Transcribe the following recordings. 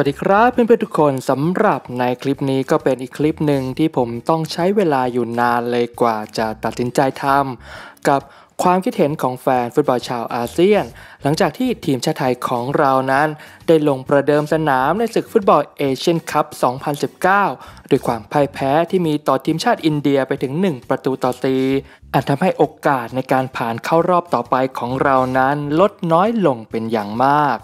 วัสดีครับเพื่อนๆทุกคนสำหรับในคลิปนี้ก็เป็นอีกคลิปหนึ่งที่ผมต้องใช้เวลาอยู่นานเลยกว่าจะตัดสินใจทำกับความคิดเห็นของแฟนฟุตบอลชาวอาเซียน หลังจากที่ทีมชาติไทยของเรานั้น ได้ลงประเดิมสนามในศึกฟุตบอลเอเชียนคัพ2019 ด้วยความพ่ายแพ้ที่มีต่อทีมชาติอินเดียไปถึง 1 ประตูต่อตีอาจทำให้โอกาสในการผ่านเข้ารอบต่อไปของเรานั้นลดน้อยลงเป็นอย่างมาก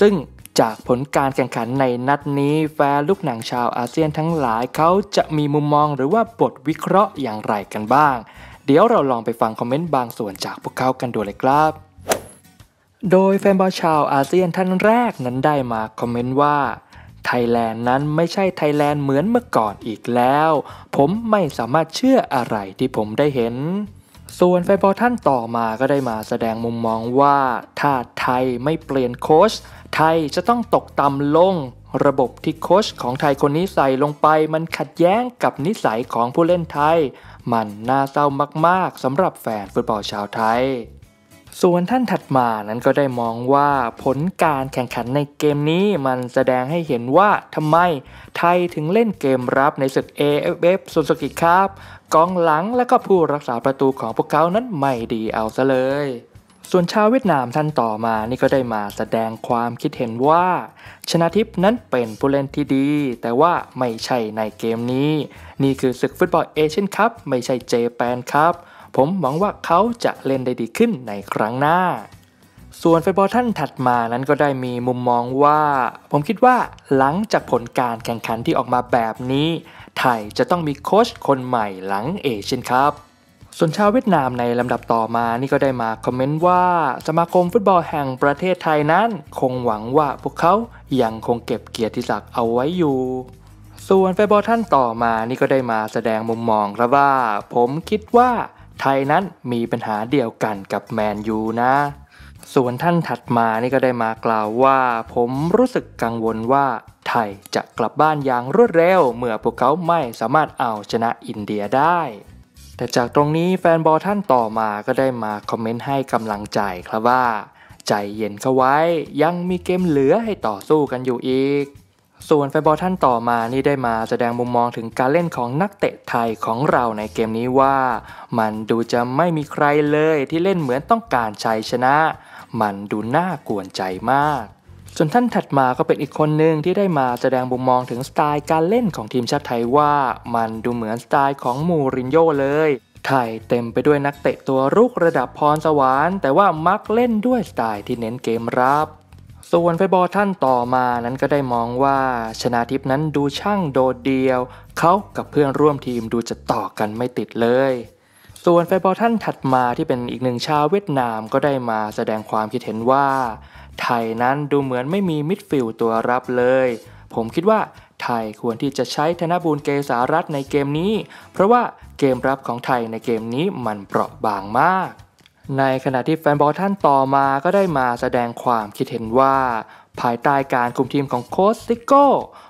ซึ่งจากผลการแข่งขันในนัดนี้แฟนลูกหนังชาวอาเซียนทั้งหลายเขาจะมีมุมมองหรือว่าบทวิเคราะห์อย่างไรกันบ้าง เดี๋ยวเราลองไปฟังคอมเมนต์บางส่วนจากพวกเขากันดูเลยครับ โดยแฟนบอลชาวอาเซียนท่านแรกนั้นได้มาคอมเมนต์ว่าไทยแลนด์นั้นไม่ใช่ไทยแลนด์เหมือนเมื่อก่อนอีกแล้ว ผมไม่สามารถเชื่ออะไรที่ผมได้เห็น ส่วนแฟนบอลท่านต่อมา ก็ได้มาแสดงมุมมองว่าถ้าไทยไม่เปลี่ยนโค้ชไทยจะต้องตกต่ำลง ระบบที่โค้ชของไทยคนนี้ใส่ลงไปมันขัดแย้งกับนิสัยของผู้เล่นไทย มันน่าเศร้ามากๆสำหรับแฟนฟุตบอลชาวไทย ส่วนท่านถัดมานั้นก็ได้มองว่าผลการแข่งขันในเกมนี้มันแสดงให้เห็นว่าทำไมไทยถึงเล่นเกมรับในศึก AFF ซูซูกิครับกองหลังและก็ผู้รักษาประตูของพวกเขานั้นไม่ดีเอาซะเลยส่วนชาวเวียดนามท่านต่อมานี่ก็ได้มาแสดงความคิดเห็นว่า ชนะทิพนั้นเป็นผู้เล่นที่ดี แต่ว่าไม่ใช่ในเกมนี้ นี่คือศึกฟุตบอลเอเชียนคัพไม่ใช่เจแปนครับผมหวังว่าเขาจะเล่นได้ดีขึ้นในครั้งหน้า ส่วนแฟนบอลท่านถัดมานั้นก็ได้มีมุมมองว่า ผมคิดว่าหลังจากผลการแข่งขันที่ออกมาแบบนี้ ไทยจะต้องมีโค้ชคนใหม่หลังเอเชียนคัพส่วนชาวเวียดนามในลำดับต่อมานี่ก็ได้มาคอมเมนต์ว่าสมาคมฟุตบอลแห่งประเทศไทยนั้น คงหวังว่าพวกเขายังคงเก็บเกียรติศักดิ์เอาไว้อยู่ ส่วนแฟนบอลท่านต่อมานี่ก็ได้มาแสดงมุมมองครับว่าผมคิดว่าไทยนั้นมีปัญหาเดียวกันกับแมนยูนะ ส่วนท่านถัดมานี่ก็ได้มากล่าวว่าผมรู้สึกกังวลว่าไทยจะกลับบ้านอย่างรวดเร็ว เมื่อพวกเขาไม่สามารถเอาชนะอินเดียได้แต่จากตรงนี้แฟนบอลท่านต่อมาก็ได้มาคอมเมนต์ให้กำลังใจครับว่าใจเย็นเข้าไว้ยังมีเกมเหลือให้ต่อสู้กันอยู่อีก ส่วนแฟนบอลท่านต่อมา นี่ได้มาแสดงมุมมองถึงการเล่นของนักเตะไทยของเราในเกมนี้ว่ามันดูจะไม่มีใครเลยที่เล่นเหมือนต้องการชัยชนะ มันดูน่ากวนใจมากส่วนท่านถัดมาก็เป็นอีกคนหนึ่งที่ได้มาแสดงมุมมองถึงสไตล์การเล่นของทีมชาติไทยว่า มันดูเหมือนสไตล์ของมูรินโญ่เลย ไทยเต็มไปด้วยนักเตะตัวรุกระดับพรสวรรค์แต่ว่ามักเล่นด้วยสไตล์ที่เน้นเกมรับ ส่วนไฟบอลท่านต่อมานั้นก็ได้มองว่าชนาทิพนั้นดูช่างโดดเดียว เขากับเพื่อนร่วมทีมดูจะต่อกันไม่ติดเลยส่วนแฟนบอลท่านถัดมาที่เป็นอีกหนึ่งชาวเวียดนามก็ได้มาแสดงความคิดเห็นว่า ไทยนั้นดูเหมือนไม่มีมิดฟิลด์ตัวรับเลย ผมคิดว่า ไทยควรที่จะใช้ธนบูลเกษารัตในเกมนี้ เพราะว่าเกมรับของไทยในเกมนี้มันเปราะบางมาก ในขณะที่แฟนบอลท่านต่อมาก็ได้มาแสดงความคิดเห็นว่าภายใต้ การคุมทีมของโค้ชซิโก้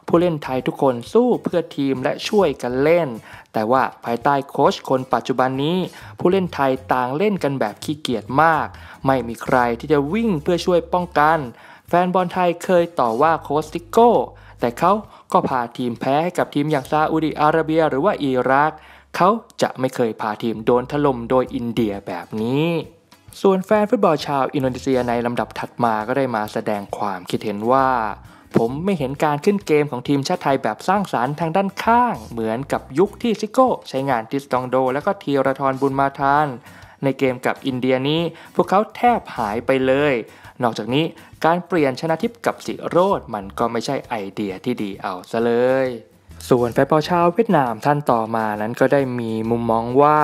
ผู้เล่นไทยทุกคนสู้เพื่อทีมและช่วยกันเล่น แต่ว่าภายใต้โค้ชคนปัจจุบันนี้ ผู้เล่นไทยต่างเล่นกันแบบขี้เกียจมาก ไม่มีใครที่จะวิ่งเพื่อช่วยป้องกัน แฟนบอลไทยเคยต่อว่าโค้ชซิโก้แต่เขาก็พาทีมแพ้ให้กับทีมอย่างซาอุดิอาระเบียหรือว่าอิรักเขาจะไม่เคยพาทีมโดนถล่มโดยอินเดียแบบนี้ส่วนแฟนฟุตบอลชาวอินโดนีเซียในลำดับถัดมาก็ได้มาแสดงความคิดเห็นว่า ผมไม่เห็นการขึ้นเกมของทีมชาติไทยแบบสร้างสารรค์ทางด้านข้าง เหมือนกับยุคที่ซิโก้ ใช้งานติสตองโดและก็ทีรทรบุญมาทานในเกมกับอินเดียนี้พวกเขาแทบหายไปเลย นอกจากนี้การเปลี่ยนชนะทิพย์กับสิโรธมันก็ไม่ใช่ไอเดียที่ดีเอาซะเลยส่วนแฟนบอลชาวเวียดนามท่านต่อมานั้นก็ได้มีมุมมองว่า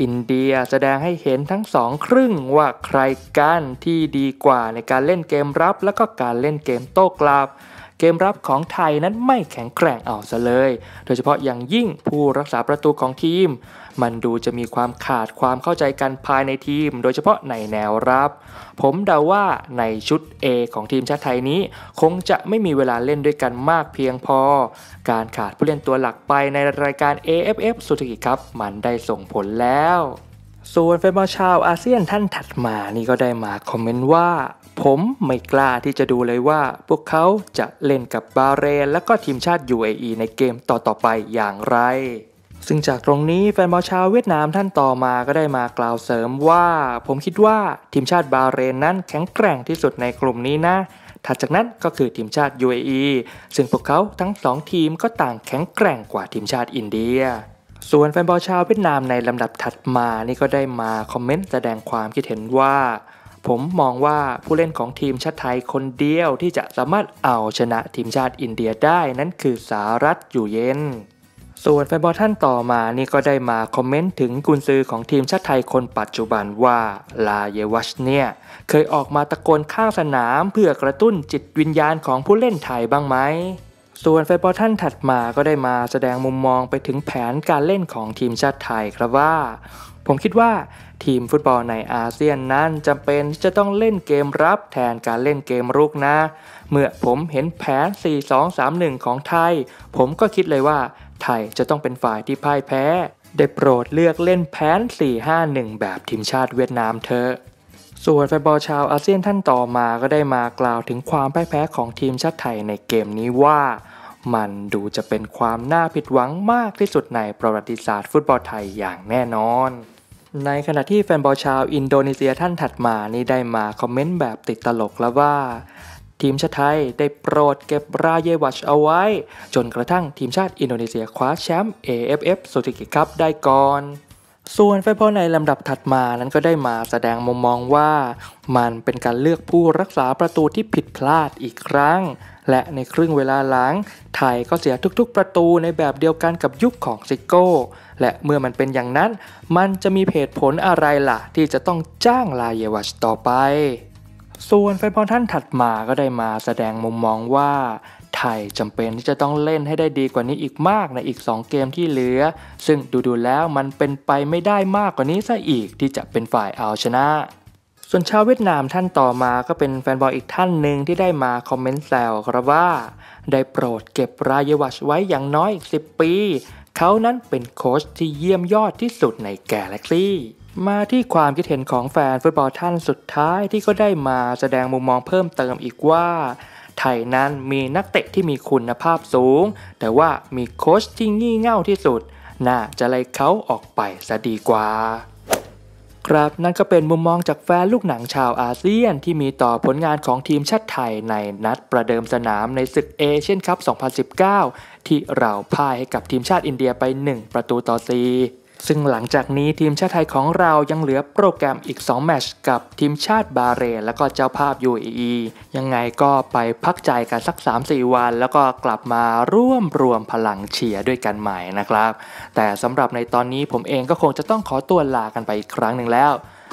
อินเดียแสดงให้เห็นทั้งสองครึ่งว่าใครกันที่ดีกว่าในการเล่นเกมรับและก็การเล่นเกมโต้กลับเกมรับของไทยนั้นไม่แข็งแกร่งเอาซะเลย โดยเฉพาะอย่างยิ่งผู้รักษาประตูของทีม มันดูจะมีความขาดความเข้าใจกันภายในทีม โดยเฉพาะในแนวรับ ผมเดาว่าในชุด A ของทีมชาติไทยนี้ คงจะไม่มีเวลาเล่นด้วยกันมากเพียงพอ การขาดผู้เล่นตัวหลักไปในรายการ AFF สุดธิครับ มันได้ส่งผลแล้วส่วนแฟนบอลชาวอาเซียนท่านถัดมานี่ก็ได้มาคอมเมนต์ว่าผมไม่กล้าที่จะดูเลยว่า พวกเขาจะเล่นกับบาเรน และก็ทีมชาติ UAE ในเกมต่อๆไปอย่างไร ซึ่งจากตรงนี้แฟนบอลชาวเวียดนามท่านต่อมาก็ได้มากล่าวเสริมว่า ผมคิดว่าทีมชาติบาเรนนั้นแข็งแกร่งที่สุดในกลุ่มนี้นะ ถัดจากนั้นก็คือทีมชาติ UAE ซึ่งพวกเขาทั้งสองทีมก็ต่างแข็งแกร่งกว่าทีมชาติอินเดียส่วนแฟนบอลชาวเวียดนามในลำดับถัดมานี่ก็ได้มาคอมเมนต์แสดงความคิดเห็นว่า ผมมองว่าผู้เล่นของทีมชาติไทยคนเดียวที่จะสามารถเอาชนะทีมชาติอินเดียได้นั้นคือสารัตอยู่เย็น ส่วนแฟนบอลท่านต่อมานี่ก็ได้มาคอมเมนต์ถึงกุนซือของทีมชาติไทยคนปัจจุบันว่าลาเยวัชเนี่ยเคยออกมาตะโกนข้างสนามเพื่อกระตุ้นจิตวิญญาณของผู้เล่นไทยบ้างไหมส่วนแฟนบอลท่านถัดมาก็ได้มาแสดงมุมมองไปถึงแผนการเล่นของทีมชาติไทยครับว่า ผมคิดว่า ทีมฟุตบอลในอาเซียนนั้นจำเป็นจะต้องเล่นเกมรับแทนการเล่นเกมรุกนะ เมื่อผมเห็นแผน 4-2-3-1 ของไทย ผมก็คิดเลยว่าไทยจะต้องเป็นฝ่ายที่พ่ายแพ้ได้โปรดเลือกเล่นแผน 4-5-1 แบบทีมชาติเวียดนามเถอะส่วนแฟนบอลชาวอาเซียนท่านต่อมาก็ได้มากล่าวถึงความแพ้ของทีมชาติไทยในเกมนี้ว่า มันดูจะเป็นความ น่าผิดหวังมากที่สุดในประวัติศาสตร์ ฟุตบอลไทยอย่างแน่นอน ในขณะที่แฟนบอลชาวอินโดนีเซียท่านถัดมานี่ได้มาคอมเมนต์แบบติดตลกแล้วว่า ทีมชาติไทยได้โปรดเก็บรายเยวัชเอาไว้ จนกระทั่งทีมชาติอินโดนีเซียคว้าแชมป์ AFF ซูติกิคัพได้ก่อนส่วนไฟพอในลำดับถัดมานั้นก็ได้มาแสดงมุมมองว่ามันเป็นการเลือกผู้รักษาประตูที่ผิดพลาดอีกครั้ง และในครึ่งเวลาหลัง ไทยก็เสียทุกๆ ประตูในแบบเดียวกันกับยุคของซิโก้ และเมื่อมันเป็นอย่างนั้นมันจะมีเหตุผลอะไรล่ะ ที่จะต้องจ้างลาเยวัชต่อไป ส่วนแฟนบอลท่านถัดมาก็ได้มาแสดงมุมมองว่าไทยจำเป็นที่จะต้องเล่นให้ได้ดีกว่านี้อีกมากในอีก 2เกมที่เหลือ ซึ่งดูๆแล้วมันเป็นไปไม่ได้มากกว่านี้ซะอีกที่จะเป็นฝ่ายเอาชนะส่วนชาวเวียดนามท่านต่อมาก็เป็นแฟนบอลอีกท่านหนึ่งที่ได้มาคอมเมนต์แซวครับว่าได้โปรดเก็บรายวัชไว้อย่างน้อยอีก10 ปีเขานั้นเป็นโค้ชที่เยี่ยมยอดที่สุดในแกลเล็กซี่มาที่ความคิดเห็นของแฟนฟุตบอลท่านสุดท้ายที่ก็ได้มาแสดงมุมมองเพิ่มเติมอีกว่าไทยนั้นมีนักเตะที่มีคุณภาพสูง แต่ว่ามีโค้ชที่งี่เง่าที่สุด น่าจะไล่เขาออกไปซะดีกว่า ครับนั่นก็เป็นมุมมองจากแฟนลูกหนังชาวอาเซียนที่มีต่อผลงานของทีมชาติไทยในนัดประเดิมสนามในศึกเอเชียนคัพ 2019 ที่เราพ่ายให้กับทีมชาติอินเดียไป 1 ประตูต่อ4ซึ่งหลังจากนี้ทีมชาติไทยของเรายังเหลือโปรแกรมอีก 2 แมตช์กับทีมชาติบาเรน และก็เจ้าภาพ UAE ยังไงก็ไปพักใจกันสัก 3-4 วัน แล้วก็กลับมาร่วมรวมพลังเชียร์ด้วยกันใหม่นะครับ แต่สำหรับในตอนนี้ผมเองก็คงจะต้องขอตัวลากันไปอีกครั้งหนึ่งแล้ว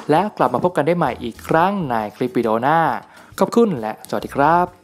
และกลับมาพบกันได้ใหม่อีกครั้งในคลิปวิดีโอหน้าขอบคุณและสวัสดีครับ